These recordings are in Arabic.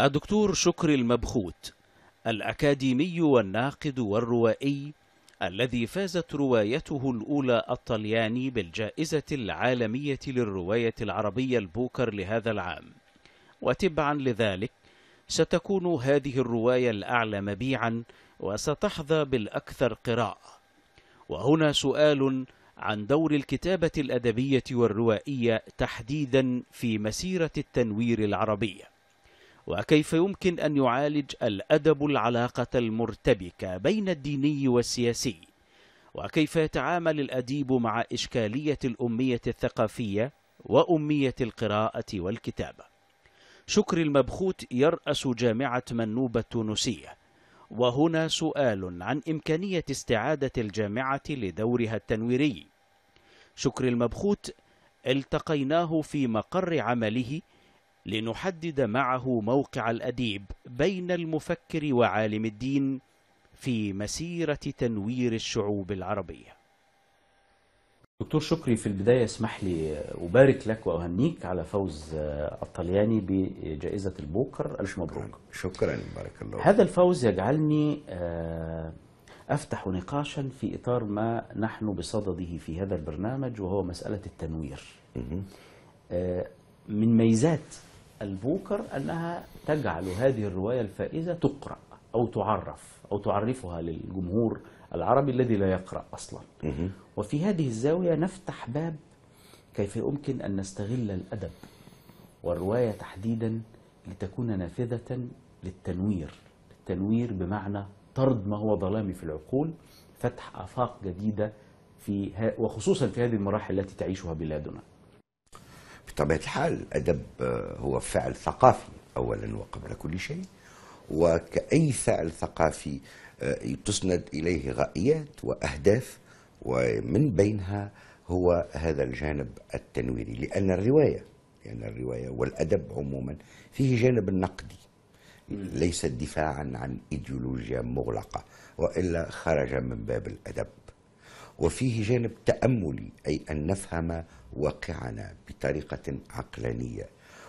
الدكتور شكري المبخوت الأكاديمي والناقد والروائي الذي فازت روايته الأولى الطلياني بالجائزة العالمية للرواية العربية البوكر لهذا العام وتبعا لذلك ستكون هذه الرواية الأعلى مبيعا وستحظى بالأكثر قراءة وهنا سؤال عن دور الكتابة الأدبية والروائية تحديدا في مسيرة التنوير العربية وكيف يمكن أن يعالج الأدب العلاقة المرتبكة بين الديني والسياسي وكيف يتعامل الأديب مع إشكالية الأمية الثقافية وأمية القراءة والكتابة شكر المبخوت يرأس جامعة منوبة التونسية وهنا سؤال عن إمكانية استعادة الجامعة لدورها التنويري شكر المبخوت التقيناه في مقر عمله لنحدد معه موقع الأديب بين المفكر وعالم الدين في مسيرة تنوير الشعوب العربية دكتور شكري في البداية اسمح لي أبارك لك وأهنيك على فوز الطلياني بجائزة البوكر ألف مبروك شكرا بارك الله هذا الفوز يجعلني آه، أفتح نقاشا في إطار ما نحن بصدده في هذا البرنامج وهو مسألة التنوير آه، من ميزات البوكر أنها تجعل هذه الرواية الفائزة تقرأ أو تعرف أو تعرفها للجمهور العربي الذي لا يقرأ أصلا وفي هذه الزاوية نفتح باب كيف يمكن أن نستغل الأدب والرواية تحديدا لتكون نافذة للتنوير التنوير بمعنى طرد ما هو ظلامي في العقول فتح آفاق جديدة في وخصوصا في هذه المراحل التي تعيشها بلادنا بطبيعه الحال الادب آه، هو فعل ثقافي اولا وقبل كل شيء وكأي فعل ثقافي آه، تسند إليه غائيات وأهداف ومن بينها هو هذا الجانب التنويري لأن الرواية لأن الرواية والأدب عموما فيه جانب نقدي ليس دفاعا عن إيديولوجيا مغلقة وإلا خرج من باب الأدب وفيه جانب تأملي أي أن نفهم واقعنا بطريقة عقلانية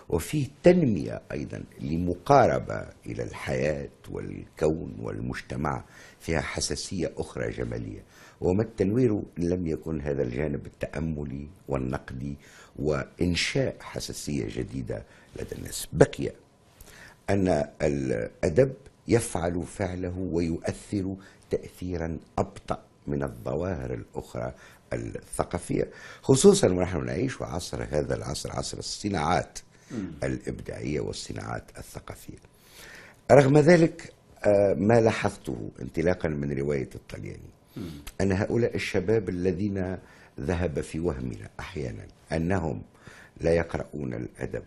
وفيه تنمية أيضا لمقاربة إلى الحياة والكون والمجتمع فيها حساسية أخرى جمالية وما التنوير لم يكن هذا الجانب التأملي والنقدي وإنشاء حساسية جديدة لدى الناس بقي أن الأدب يفعل فعله ويؤثر تأثيرا أبطأ من الظواهر الأخرى الثقافية خصوصا ونحن نعيش عصر هذا العصر عصر الصناعات الإبداعية والصناعات الثقافية رغم ذلك آه، ما لاحظته انطلاقا من رواية الطلياني أن هؤلاء الشباب الذين ذهب في وهمنا أحيانا أنهم لا يقرؤون الأدب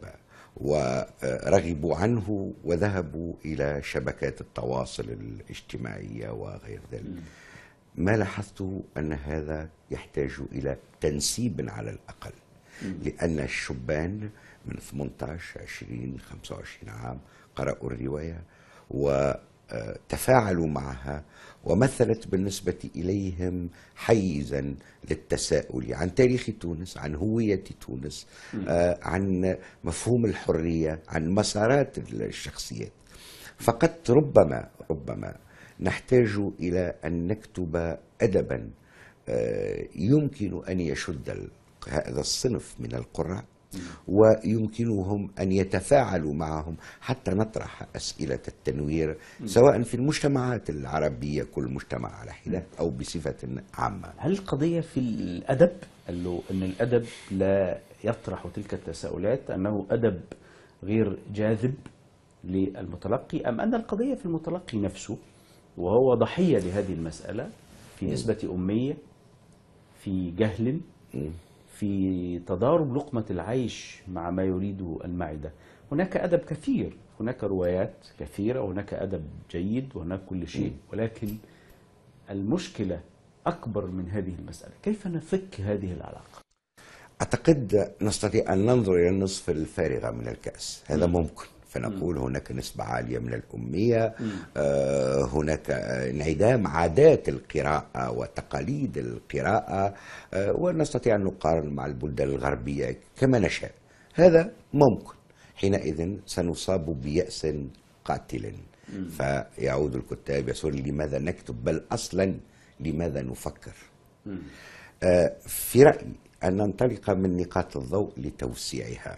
ورغبوا عنه وذهبوا إلى شبكات التواصل الاجتماعية وغير ذلك ما لاحظته أن هذا يحتاج إلى تنسيب على الأقل لأن الشبان من 18 20 25 عام قرأوا الرواية وتفاعلوا آه، معها ومثلت بالنسبة إليهم حيزا للتساؤل عن تاريخ تونس عن هوية تونس آه، عن مفهوم الحرية عن مسارات الشخصيات فقد ربما ربما نحتاج إلى أن نكتب أدبا آه، يمكن أن يشد هذا الصنف من القراء ويمكنهم أن يتفاعلوا معهم حتى نطرح أسئلة التنوير سواء في المجتمعات العربية كل مجتمع على حدة أو بصفة عامة هل القضية في الأدب قال أن الأدب لا يطرح تلك التساؤلات أنه أدب غير جاذب للمتلقي أم أن القضية في المتلقي نفسه وهو ضحية لهذه المسألة في نسبة أمية في جهل في تضارب لقمة العيش مع ما يريده المعدة هناك أدب كثير هناك روايات كثيرة وهناك أدب جيد وهناك كل شيء ولكن المشكلة أكبر من هذه المسألة كيف نفك هذه العلاقة؟ أعتقد نستطيع أن ننظر إلى النصف الفارغة من الكأس هذا ممكن فنقول هناك نسبة عالية من الأمية آه، هناك انعدام عادات القراءة وتقاليد القراءة آه، ونستطيع أن نقارن مع البلدان الغربية كما نشاء هذا ممكن حينئذ سنصاب بيأس قاتل فيعود الكتاب يسأل لماذا نكتب بل أصلا لماذا نفكر آه، في رأيي أن ننطلق من نقاط الضوء لتوسيعها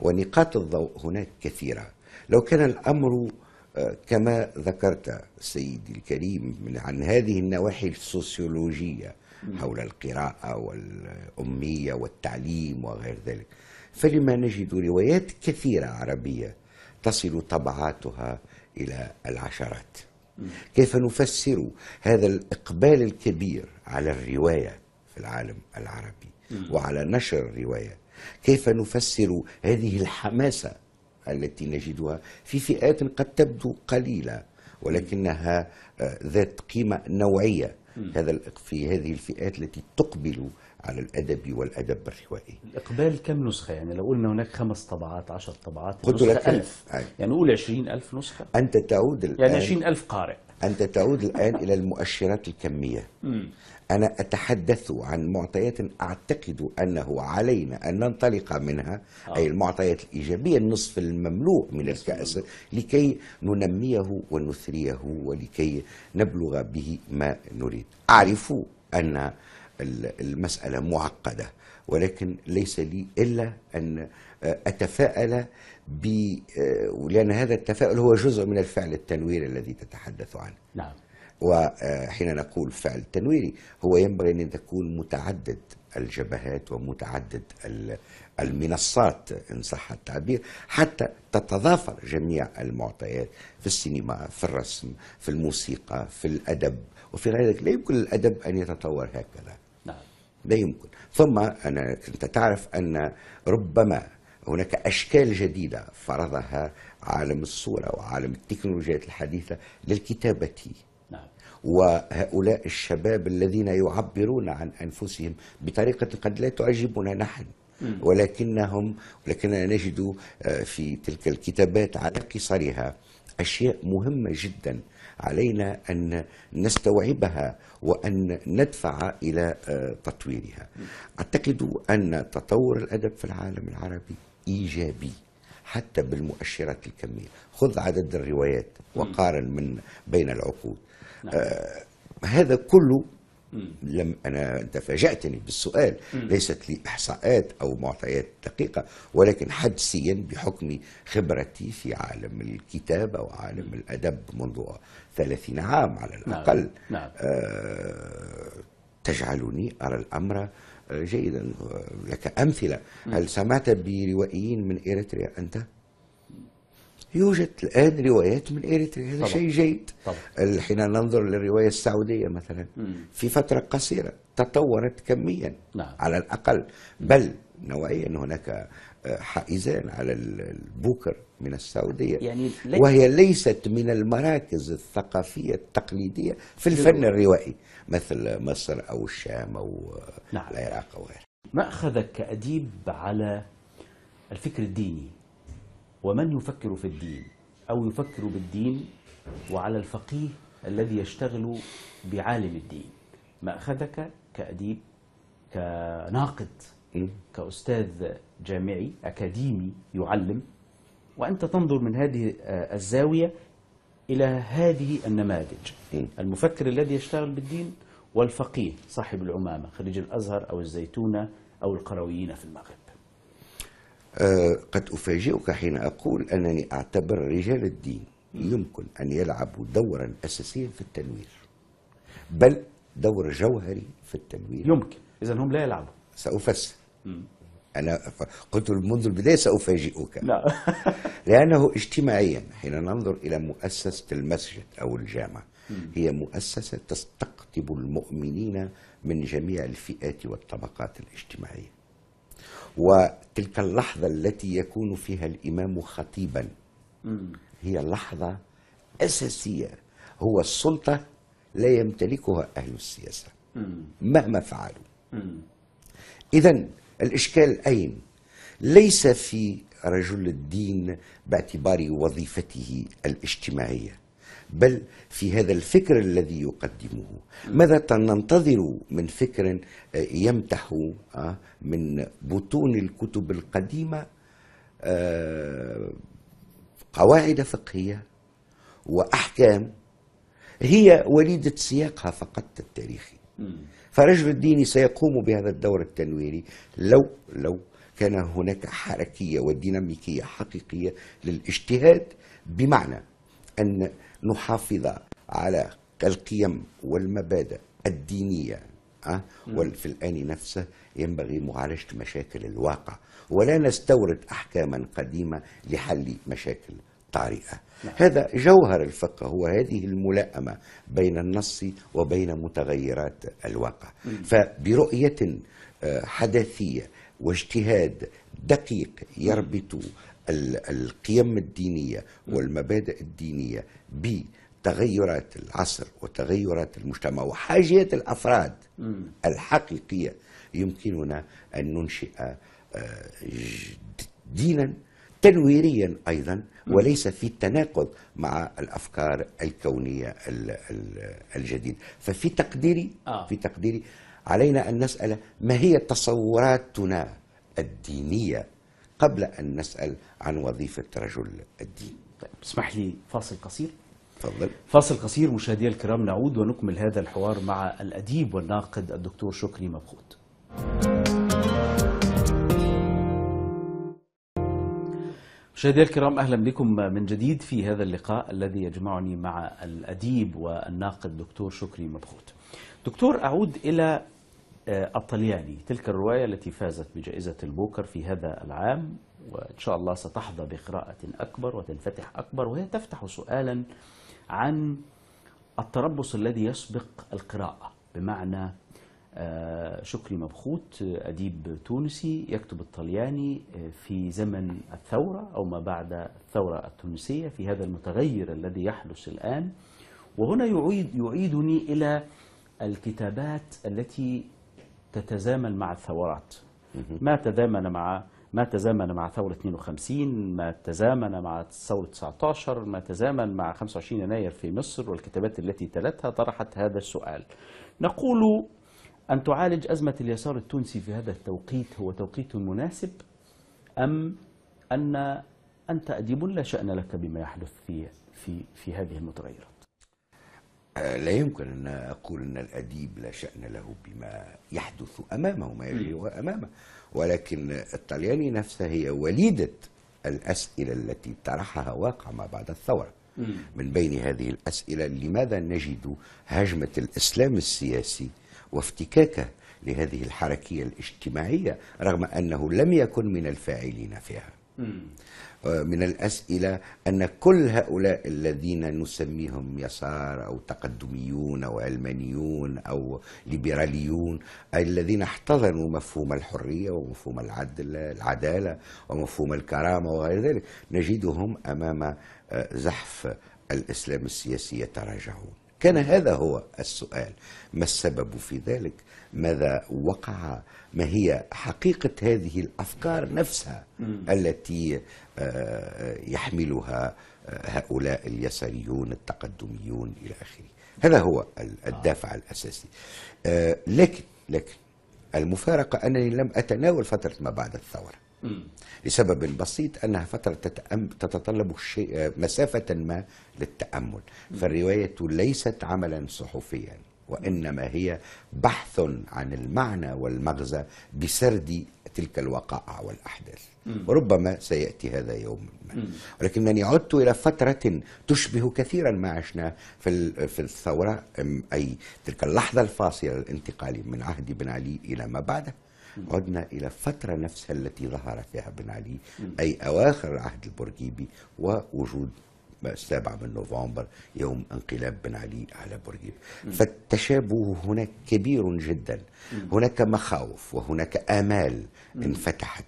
ونقاط الضوء هناك كثيرة لو كان الأمر آه، كما ذكرت سيدي الكريم عن هذه النواحي السوسيولوجية حول القراءة والأمية والتعليم وغير ذلك فلما نجد روايات كثيرة عربية تصل طبعاتها إلى العشرات كيف نفسر هذا الإقبال الكبير على الرواية في العالم العربي وعلى نشر الرواية كيف نفسر هذه الحماسة التي نجدها في فئات قد تبدو قليلة ولكنها آه، ذات قيمة نوعية هذا في هذه الفئات التي تقبل على الادب والادب الروائي. الاقبال كم نسخه يعني لو قلنا هناك خمس طبعات 10 طبعات قلت لك 1000 يعني قول ألف نسخه انت تعود يعني الان يعني ألف قارئ انت تعود الان الى المؤشرات الكميه أنا أتحدث عن معطيات أعتقد أنه علينا أن ننطلق منها آه. أي المعطيات الإيجابية النصف المملوء من الكأس لكي ننميه ونثريه ولكي نبلغ به ما نريد أعرف أن المسألة معقدة ولكن ليس لي إلا أن أتفائل ب لأن هذا التفاؤل هو جزء من الفعل التنوير الذي تتحدث عنه نعم وحين نقول فعل تنويري هو ينبغي أن تكون متعدد الجبهات ومتعدد المنصات إن صح التعبير حتى تتضافر جميع المعطيات في السينما في الرسم في الموسيقى في الأدب وفي غير ذلك لا يمكن الأدب أن يتطور هكذا نعم. لا يمكن ثم أنا أنت تعرف أن ربما هناك أشكال جديدة فرضها عالم الصورة وعالم التكنولوجيات الحديثة للكتابة نعم. وهؤلاء الشباب الذين يعبرون عن أنفسهم بطريقة قد لا تعجبنا نحن ولكنهم ولكننا نجد آه، في تلك الكتابات على قصرها أشياء مهمة جدا علينا أن نستوعبها وأن ندفع إلى آه، تطويرها أعتقد أن تطور الأدب في العالم العربي إيجابي حتى بالمؤشرات الكمية خذ عدد الروايات وقارن من بين العقود نعم. آه هذا كله لم انا تفاجاتني بالسؤال ليست لي احصاءات او معطيات دقيقه ولكن حدسيا بحكم خبرتي في عالم الكتابه وعالم الادب منذ 30 عام على نعم. الاقل نعم. نعم. آه تجعلني ارى الامر آه، جيدا لك امثله هل سمعت بروائيين من اريتريا انت؟ يوجد الآن روايات من إريتريا هذا شيء جيد طبعا. حين ننظر للرواية السعودية مثلا مم. في فترة قصيرة تطورت كميا نعم. على الأقل بل نوعيا هناك آه، حائزان على البوكر من السعودية يعني لي... وهي ليست من المراكز الثقافية التقليدية في الفن الروائي مثل مصر أو الشام أو آه، نعم. العراق أو غيره ما أخذك كأديب على الفكر الديني ومن يفكر في الدين أو يفكر بالدين وعلى الفقيه الذي يشتغل بعالم الدين مأخذك كأديب كناقد كأستاذ جامعي أكاديمي يعلم وأنت تنظر من هذه آه، الزاوية إلى هذه النماذج المفكر الذي يشتغل بالدين والفقيه صاحب العمامة خريج الأزهر أو الزيتونة أو القرويين في المغرب آه، قد أفاجئك حين أقول أنني أعتبر رجال الدين يمكن أن يلعبوا دورا أساسيا في التنوير بل دور جوهري في التنوير يمكن إذا هم لا يلعبوا سأفسر أنا قلت منذ البداية سأفاجئك لا لأنه اجتماعيا حين ننظر إلى مؤسسة المسجد أو الجامعة هي مؤسسة تستقطب المؤمنين من جميع الفئات والطبقات الاجتماعية وتلك اللحظة التي يكون فيها الإمام خطيبا هي لحظة أساسية هو السلطة لا يمتلكها أهل السياسة مهما فعلوا إذا الإشكال أين؟ ليس في رجل الدين باعتبار وظيفته الاجتماعية بل في هذا الفكر الذي يقدمه ماذا ننتظر من فكر آه، يمتح آه، من بطون الكتب القديمة آه، قواعد فقهية وأحكام هي وليدة سياقها فقط التاريخي فرجل الديني سيقوم بهذا الدور التنويري لو لو كان هناك حركية وديناميكية حقيقية للاجتهاد بمعنى أن نحافظ على القيم والمبادئ الدينية أه؟ وفي الآن نفسه ينبغي معالجة مشاكل الواقع ولا نستورد أحكاما قديمة لحل مشاكل طارئة نعم. هذا جوهر الفقه هو هذه الملائمة بين النص وبين متغيرات الواقع مم. فبرؤية آه، حداثية واجتهاد دقيق يربط القيم الدينية والمبادئ الدينية بتغيرات العصر وتغيرات المجتمع وحاجيات الأفراد الحقيقية يمكننا أن ننشئ آه، دينا تنويريا أيضا وليس في تناقض مع الأفكار الكونية الجديدة ففي تقديري آه. في تقديري علينا أن نسأل ما هي تصوراتنا الدينية قبل أن نسأل عن وظيفة رجل الدين طيب اسمح لي فاصل قصير تفضل فاصل قصير مشاهدي الكرام نعود ونكمل هذا الحوار مع الأديب والناقد الدكتور شكري مبخوت مشاهدي الكرام أهلا بكم من جديد في هذا اللقاء الذي يجمعني مع الأديب والناقد دكتور شكري مبخوت دكتور أعود إلى آه، الطلياني تلك الرواية التي فازت بجائزة البوكر في هذا العام وإن شاء الله ستحظى بقراءة أكبر وتنفتح أكبر وهي تفتح سؤالا عن التربص الذي يسبق القراءة بمعنى آه، شكري مبخوت أديب تونسي يكتب الطلياني آه، في زمن الثورة أو ما بعد الثورة التونسية في هذا المتغير الذي يحدث الآن وهنا يعيد يعيدني إلى الكتابات التي تتزامن مع الثورات ما تزامن مع ما تزامن مع ثورة 52 ما تزامن مع ثورة 19 ما تزامن مع 25 يناير في مصر والكتابات التي تلتها طرحت هذا السؤال نقول أن تعالج أزمة اليسار التونسي في هذا التوقيت هو توقيت مناسب أم أن أنت أديب لا شأن لك بما يحدث في في في هذه المتغيرات لا يمكن أن أقول أن الأديب لا شأن له بما يحدث أمامه ما يجري أمامه ولكن الطلياني نفسه هي وليدة الأسئلة التي طرحها واقع ما بعد الثورة من بين هذه الأسئلة لماذا نجد هجمة الإسلام السياسي وافتكاكه لهذه الحركية الاجتماعية رغم أنه لم يكن من الفاعلين فيها آه، من الأسئلة أن كل هؤلاء الذين نسميهم يسار أو تقدميون أو علمانيون أو ليبراليون الذين احتضنوا مفهوم الحرية ومفهوم العدل العدالة ومفهوم الكرامة وغير ذلك نجدهم أمام آه، زحف الإسلام السياسي يتراجعون كان هذا هو السؤال ما السبب في ذلك ماذا وقع ما هي حقيقة هذه الأفكار نفسها التي آه، يحملها آه، هؤلاء اليساريون التقدميون إلى آخره هذا هو آه. الدافع الأساسي لكن لكن المفارقة أنني لم أتناول فترة ما بعد الثورة لسبب بسيط أنها فترة تتطلب شيء مسافة ما للتأمل فالرواية ليست عملا صحفيا وإنما هي بحث عن المعنى والمغزى بسرد تلك الوقائع والأحداث وربما سيأتي هذا يوم ما ولكنني عدت إلى فترة تشبه كثيرا ما عشنا في في الثورة أي تلك اللحظة الفاصلة الانتقالي من عهد بن علي إلى ما بعده عدنا إلى الفترة نفسها التي ظهر فيها بن علي أي أواخر العهد البرجيبي ووجود السابع من نوفمبر يوم انقلاب بن علي على بورقيبه فالتشابه هناك كبير جدا هناك مخاوف وهناك آمال انفتحت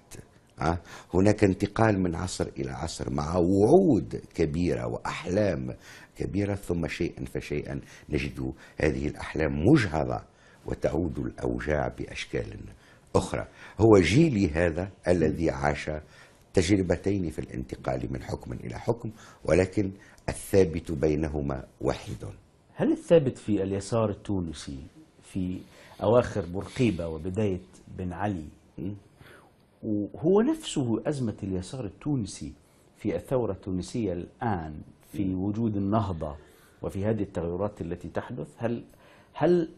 آه؟ هناك انتقال من عصر إلى عصر مع وعود كبيرة وأحلام كبيرة ثم شيئا فشيئا نجد هذه الأحلام مجهضة وتعود الأوجاع بأشكال أخرى هو جيلي هذا الذي عاش تجربتين في الانتقال من حكم إلى حكم ولكن الثابت بينهما وحيد هل الثابت في اليسار التونسي في أواخر برقيبة وبداية بن علي وهو نفسه أزمة اليسار التونسي في الثورة التونسية الآن في وجود النهضة وفي هذه التغيرات التي تحدث هل هل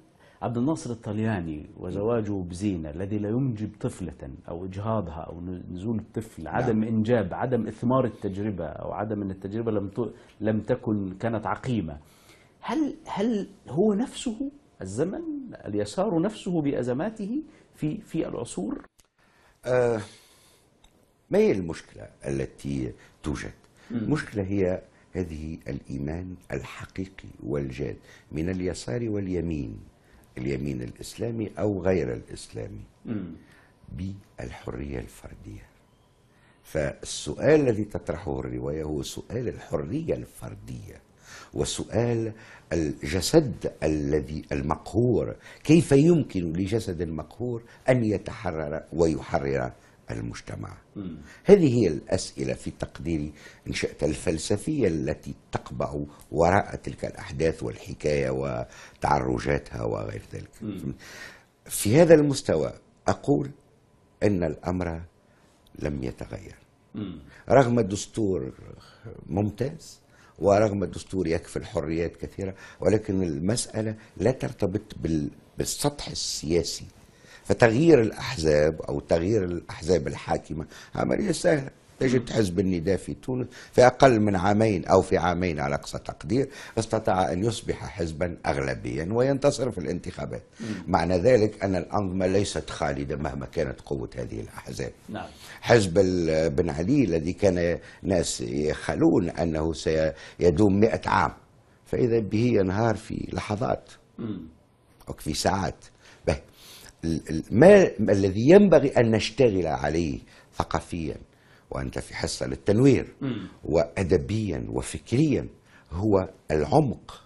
عبد الناصر الطلياني وزواجه بزينة الذي لا ينجب طفلة أو إجهاضها أو نزول الطفل نعم. عدم نعم. إنجاب عدم إثمار التجربة أو عدم أن التجربة لم لم تكن كانت عقيمة هل هل هو نفسه الزمن اليسار نفسه بأزماته في في العصور آه ما هي المشكلة التي توجد المشكلة هي هذه الإيمان الحقيقي والجاد من اليسار واليمين اليمين الإسلامي أو غير الإسلامي بالحرية الفردية فالسؤال الذي تطرحه الرواية هو سؤال الحرية الفردية وسؤال الجسد الذي المقهور كيف يمكن لجسد المقهور أن يتحرر ويحرر المجتمع م. هذه هي الأسئلة في تقديري إن شئت الفلسفية التي تقبع وراء تلك الأحداث والحكاية وتعرجاتها وغير ذلك م. في هذا المستوى أقول أن الأمر لم يتغير رغم دستور ممتاز ورغم الدستور يكفي الحريات كثيرة ولكن المسألة لا ترتبط بالسطح السياسي فتغيير الأحزاب أو تغيير الأحزاب الحاكمة عملية سهلة تجد حزب النداء في تونس في أقل من عامين أو في عامين على أقصى تقدير استطاع أن يصبح حزبا أغلبيا وينتصر في الانتخابات مم. معنى ذلك أن الأنظمة ليست خالدة مهما كانت قوة هذه الأحزاب نعم. حزب بن علي الذي كان ناس يخلون أنه سيدوم مئة عام فإذا به ينهار في لحظات مم. أو في ساعات ما الذي ينبغي أن نشتغل عليه ثقافيا وأنت في حصة للتنوير وأدبيا وفكريا هو العمق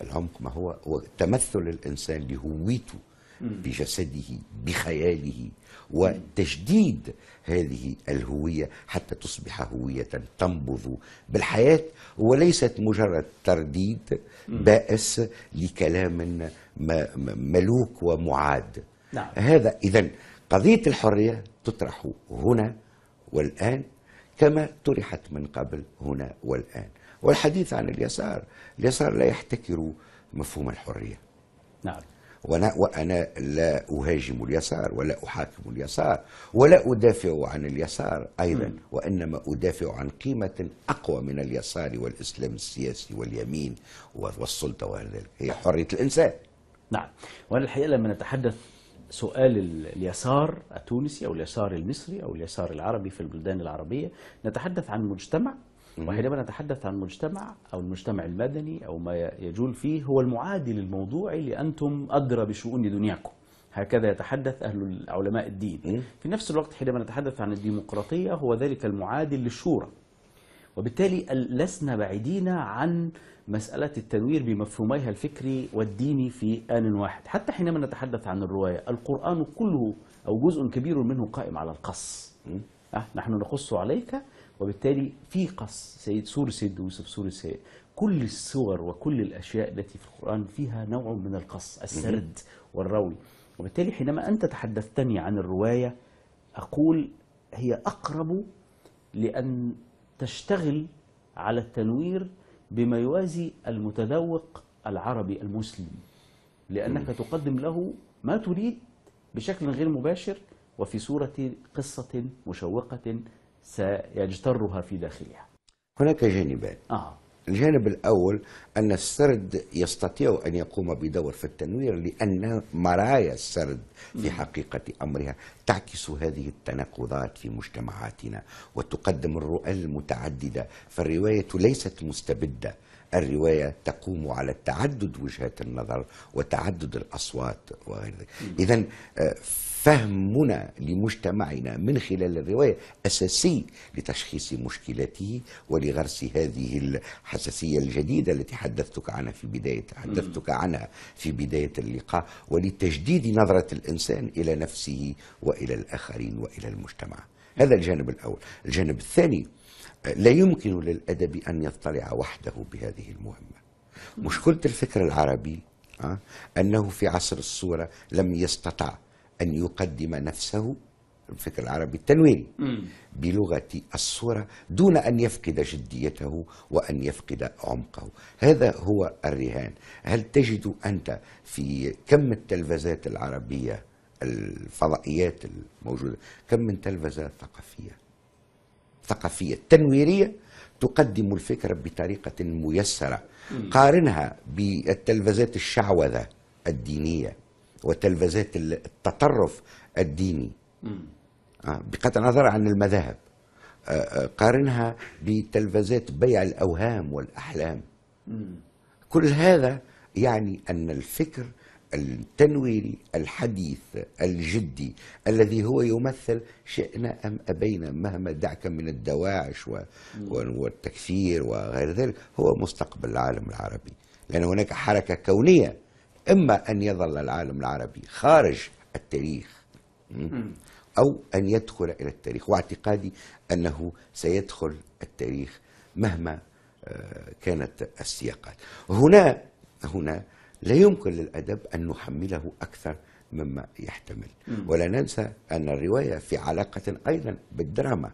العمق ما هو, هو تمثل الإنسان لهويته بجسده بخياله وتجديد هذه الهوية حتى تصبح هوية تنبض بالحياة وليست مجرد ترديد بائس لكلام ملوك ومعاد نعم. هذا إذا قضية الحرية تطرح هنا والآن كما طرحت من قبل هنا والآن والحديث عن اليسار اليسار لا يحتكر مفهوم الحرية نعم وأنا, وأنا لا أهاجم اليسار ولا أحاكم اليسار ولا أدافع عن اليسار أيضا م. وإنما أدافع عن قيمة أقوى من اليسار والإسلام السياسي واليمين والسلطة وذلك هي حرية الإنسان نعم وأنا الحقيقة لما نتحدث سؤال اليسار التونسي أو اليسار المصري أو اليسار العربي في البلدان العربية نتحدث عن مجتمع وحينما نتحدث عن مجتمع أو المجتمع المدني أو ما يجول فيه هو المعادل الموضوعي لأنتم أدرى بشؤون دنياكم هكذا يتحدث أهل علماء الدين إيه؟ في نفس الوقت حينما نتحدث عن الديمقراطية هو ذلك المعادل للشورى وبالتالي لسنا بعيدين عن مسألة التنوير بمفهوميها الفكري والديني في آن واحد حتى حينما نتحدث عن الرواية القرآن كله أو جزء كبير منه قائم على القص إيه؟ آه، نحن نقص عليك وبالتالي في قص سيد سور سيد ويوسف سور السيد كل الصور وكل الأشياء التي في القرآن فيها نوع من القص السرد والروي وبالتالي حينما أنت تحدثتني عن الرواية أقول هي أقرب لأن تشتغل على التنوير بما يوازي المتذوق العربي المسلم لأنك تقدم له ما تريد بشكل غير مباشر وفي صورة قصة مشوقة سيجترها في داخلها هناك جانبان آه. الجانب الأول أن السرد يستطيع أن يقوم بدور في التنوير لأن مرايا السرد في حقيقة أمرها تعكس هذه التناقضات في مجتمعاتنا وتقدم الرؤى المتعددة فالرواية ليست مستبدة الرواية تقوم على تعدد وجهات النظر وتعدد الأصوات وغير ذلك إذا آه، فهمنا لمجتمعنا من خلال الرواية أساسي لتشخيص مشكلاته ولغرس هذه الحساسية الجديدة التي حدثتك عنها في بداية حدثتك عنها في بداية اللقاء ولتجديد نظرة الإنسان إلى نفسه وإلى الآخرين وإلى المجتمع هذا الجانب الأول الجانب الثاني لا يمكن للأدب أن يطلع وحده بهذه المهمة مشكلة الفكر العربي آه، أنه في عصر الصورة لم يستطع أن يقدم نفسه الفكر العربي التنويري بلغة الصورة دون أن يفقد جديته وأن يفقد عمقه هذا هو الرهان هل تجد أنت في كم التلفزات العربية الفضائيات الموجودة كم من تلفزة ثقافية الثقافية التنويرية تقدم الفكرة بطريقة ميسرة قارنها بالتلفزات الشعوذة الدينية وتلفزات التطرف الديني آه، بغض النظر عن المذاهب آه، آه، قارنها بتلفزات بيع الأوهام والأحلام كل هذا يعني أن الفكر التنويري الحديث الجدي الذي هو يمثل شئنا أم أبينا مهما دعك من الدواعش والتكفير وغير ذلك هو مستقبل العالم العربي لأن هناك حركة كونية إما أن يظل العالم العربي خارج التاريخ أو أن يدخل إلى التاريخ واعتقادي أنه سيدخل التاريخ مهما آه، كانت السياقات هنا هنا لا يمكن للأدب أن نحمله أكثر مما يحتمل ولا ننسى أن الرواية في علاقة أيضا بالدراما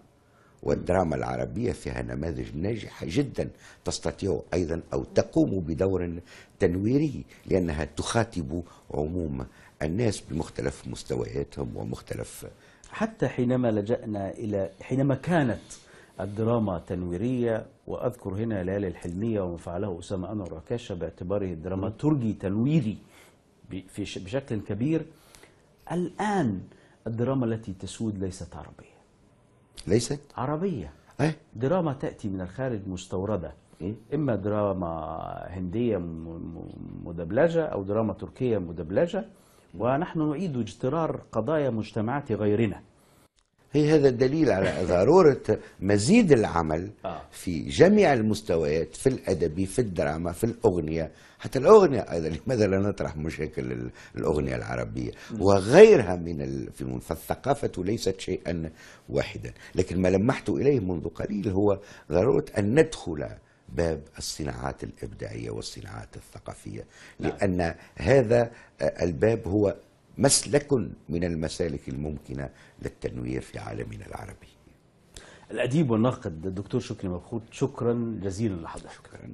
والدراما العربية فيها نماذج ناجحة جدا تستطيع أيضا أو تقوم بدور تنويري لأنها تخاطب عموم الناس بمختلف مستوياتهم ومختلف حتى حينما لجأنا إلى حينما كانت الدراما تنويرية وأذكر هنا ليالي الحلمية وما فعله أسامة أنور ركاشة باعتباره دراماتورجي تنويري بشكل كبير الآن الدراما التي تسود ليست عربية ليست؟ عربية أيه؟ دراما تأتي من الخارج مستوردة إيه؟ إما دراما هندية مدبلجة أو دراما تركية مدبلجة ونحن نعيد اجترار قضايا مجتمعات غيرنا هي هذا دليل على ضرورة مزيد العمل آه. في جميع المستويات في الأدبي في الدراما في الأغنية حتى الأغنية أيضا لماذا لا نطرح مشاكل الأغنية العربية وغيرها من ال... فالثقافة ليست شيئا واحدا لكن ما لمحت إليه منذ قليل هو ضرورة أن ندخل باب الصناعات الإبداعية والصناعات الثقافية نعم. لأن هذا آه، الباب هو مسلك من المسالك الممكنة للتنوير في عالمنا العربي الأديب والناقد الدكتور شكري مبخوت شكرا جزيلا لحضرتك شكرا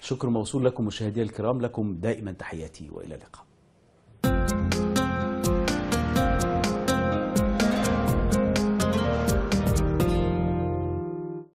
شكر موصول لكم مشاهدينا الكرام لكم دائما تحياتي وإلى اللقاء